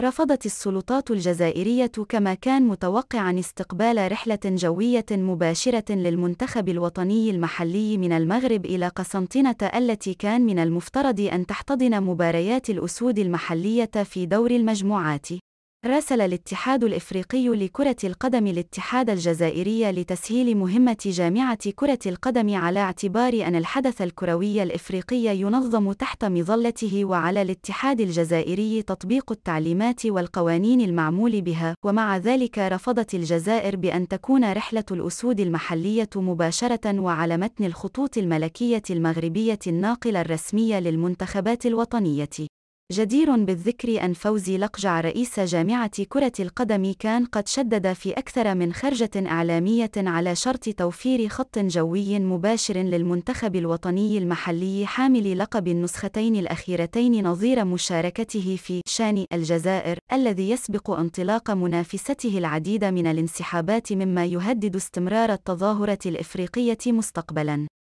رفضت السلطات الجزائرية كما كان متوقعا استقبال رحلة جوية مباشرة للمنتخب الوطني المحلي من المغرب إلى قسنطينة التي كان من المفترض أن تحتضن مباريات الأسود المحلية في دور المجموعات راسل الاتحاد الإفريقي لكرة القدم الاتحاد الجزائري لتسهيل مهمة جامعة كرة القدم على اعتبار أن الحدث الكروي الإفريقي ينظم تحت مظلته وعلى الاتحاد الجزائري تطبيق التعليمات والقوانين المعمول بها، ومع ذلك رفضت الجزائر بأن تكون رحلة الأسود المحلية مباشرة وعلى متن الخطوط الملكية المغربية الناقلة الرسمية للمنتخبات الوطنية. جدير بالذكر أن فوزي لقجع رئيس جامعة كرة القدم كان قد شدد في أكثر من خرجة إعلامية على شرط توفير خط جوي مباشر للمنتخب الوطني المحلي حامل لقب النسختين الأخيرتين نظير مشاركته في شان الجزائر الذي يسبق انطلاق منافسته العديد من الانسحابات مما يهدد استمرار التظاهرة الإفريقية مستقبلاً